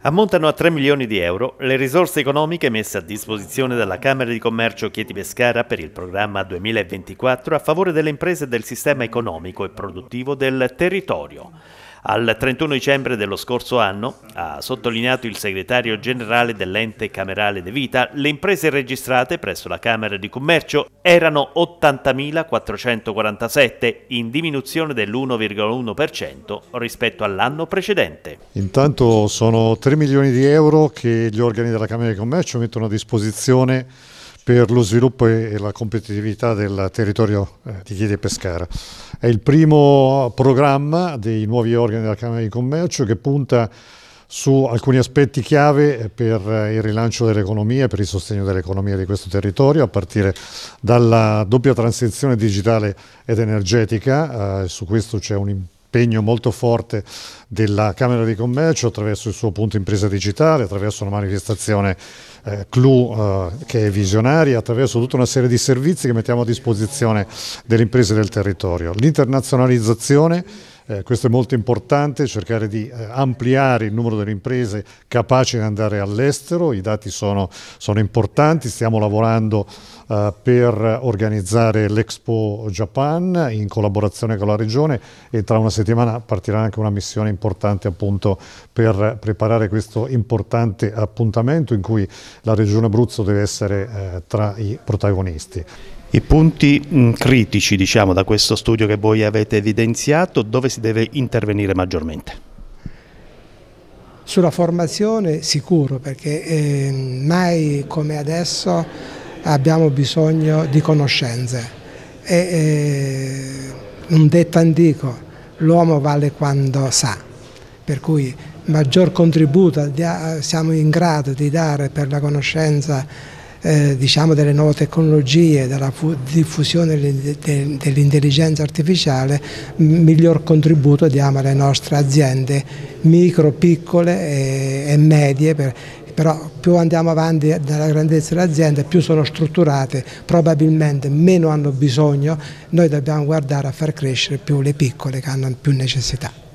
Ammontano a 3 milioni di euro le risorse economiche messe a disposizione dalla Camera di Commercio Chieti Pescara per il programma 2024 a favore delle imprese del sistema economico e produttivo del territorio. Al 31 dicembre dello scorso anno, ha sottolineato il segretario generale dell'ente camerale De Vita, le imprese registrate presso la Camera di Commercio erano 80.447, in diminuzione dell'1,1% rispetto all'anno precedente. Intanto sono 3 milioni di euro che gli organi della Camera di Commercio mettono a disposizione per lo sviluppo e la competitività del territorio eh, di Chiedi e Pescara. È il primo programma dei nuovi organi della Camera di Commercio che punta su alcuni aspetti chiave per eh, il rilancio dell'economia, per il sostegno dell'economia di questo territorio, a partire dalla doppia transizione digitale ed energetica, eh, su questo c'è un impegno impegno molto forte della Camera di Commercio attraverso il suo punto impresa digitale, attraverso una manifestazione eh, CLU eh, che è visionaria, attraverso tutta una serie di servizi che mettiamo a disposizione delle imprese del territorio. L'internazionalizzazione eh, questo è molto importante, cercare di eh, ampliare il numero delle imprese capaci di andare all'estero, i dati sono, sono importanti, stiamo lavorando eh, per organizzare l'Expo Japan in collaborazione con la Regione e tra una settimana partirà anche una missione importante appunto per preparare questo importante appuntamento in cui la Regione Abruzzo deve essere eh, tra i protagonisti. I punti mm, critici diciamo, da questo studio che voi avete evidenziato, dove si deve intervenire maggiormente? Sulla formazione sicuro, perché eh, mai come adesso abbiamo bisogno di conoscenze. E, eh, un detto antico, l'uomo vale quando sa, per cui maggior contributo siamo in grado di dare per la conoscenza eh, diciamo delle nuove tecnologie, della diffusione dell'intelligenza artificiale, miglior contributo diamo alle nostre aziende micro, piccole e, medie, però più andiamo avanti nella grandezza dell'azienda, più sono strutturate, probabilmente meno hanno bisogno, noi dobbiamo guardare a far crescere più le piccole che hanno più necessità.